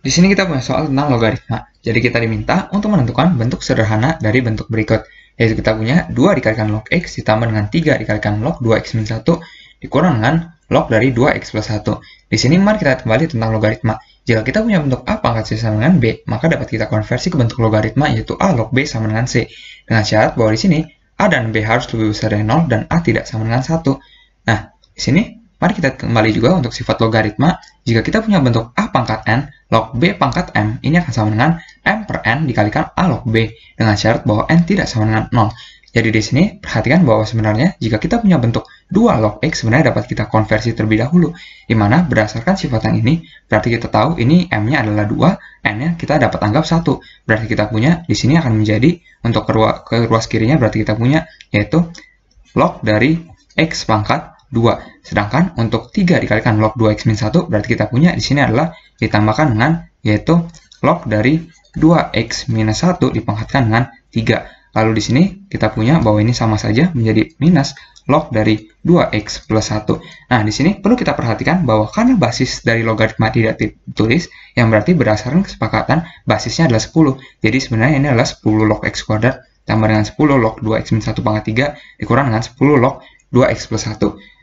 Di sini kita punya soal tentang logaritma. Jadi kita diminta untuk menentukan bentuk sederhana dari bentuk berikut, yaitu kita punya 2 dikalikan log x ditambah dengan 3 dikalikan log 2x minus 1 dikurang dengan log dari 2x plus 1. Di sini mari kita kembali tentang logaritma. Jika kita punya bentuk A pangkat C sama dengan B, maka dapat kita konversi ke bentuk logaritma yaitu A log B sama dengan C. Dengan syarat bahwa di sini A dan B harus lebih besar dari 0 dan A tidak sama dengan 1. Nah, di sini Mari kita kembali juga untuk sifat logaritma. Jika kita punya bentuk A pangkat N, log B pangkat M, ini akan sama dengan M per N dikalikan A log B, dengan syarat bahwa N tidak sama dengan 0. Jadi di sini, perhatikan bahwa sebenarnya jika kita punya bentuk 2 log X, sebenarnya dapat kita konversi terlebih dahulu, di mana berdasarkan sifat yang ini, berarti kita tahu ini M-nya adalah 2, N-nya kita dapat anggap 1. Berarti kita punya, di sini akan menjadi, untuk ke ruas, kirinya berarti kita punya, yaitu log dari X pangkat 2. Sedangkan untuk 3 dikalikan log 2x-1 berarti kita punya di sini adalah ditambahkan dengan yaitu log dari 2x-1 minus dipangkatkan dengan 3. Lalu di sini kita punya bahwa ini sama saja menjadi minus log dari 2x plus 1. Nah, di sini perlu kita perhatikan bahwa karena basis dari logaritma tidak ditulis, yang berarti berdasarkan kesepakatan basisnya adalah 10. Jadi sebenarnya ini adalah 10 log x kuadrat tambah dengan 10 log 2x-1 minus pangkat 3 dikurang dengan 10 log 2x plus 1.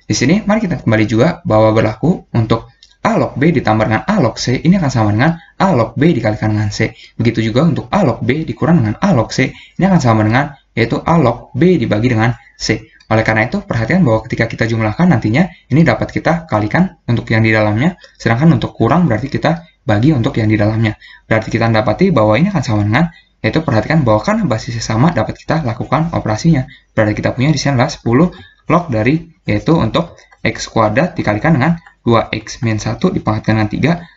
Di sini, mari kita kembali juga bahwa berlaku untuk A log B ditambah dengan A log C, ini akan sama dengan A log B dikalikan dengan C. Begitu juga untuk A log B dikurang dengan A log C, ini akan sama dengan yaitu A log B dibagi dengan C. Oleh karena itu, perhatikan bahwa ketika kita jumlahkan nantinya, ini dapat kita kalikan untuk yang di dalamnya, sedangkan untuk kurang berarti kita bagi untuk yang di dalamnya. Berarti kita mendapati bahwa ini akan sama dengan, yaitu perhatikan bahwa karena basisnya sama, dapat kita lakukan operasinya. Berarti kita punya di sini adalah 10 log dari yaitu untuk x kuadrat dikalikan dengan 2x min 1 dipangkatkan dengan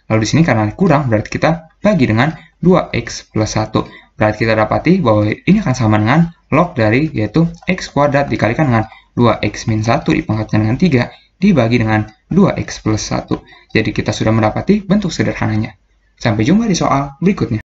3. Lalu di sini karena kurang berarti kita bagi dengan 2x plus 1. Berarti kita dapati bahwa ini akan sama dengan log dari yaitu x kuadrat dikalikan dengan 2x min 1 dipangkatkan dengan 3 dibagi dengan 2x plus 1. Jadi kita sudah mendapati bentuk sederhananya. Sampai jumpa di soal berikutnya.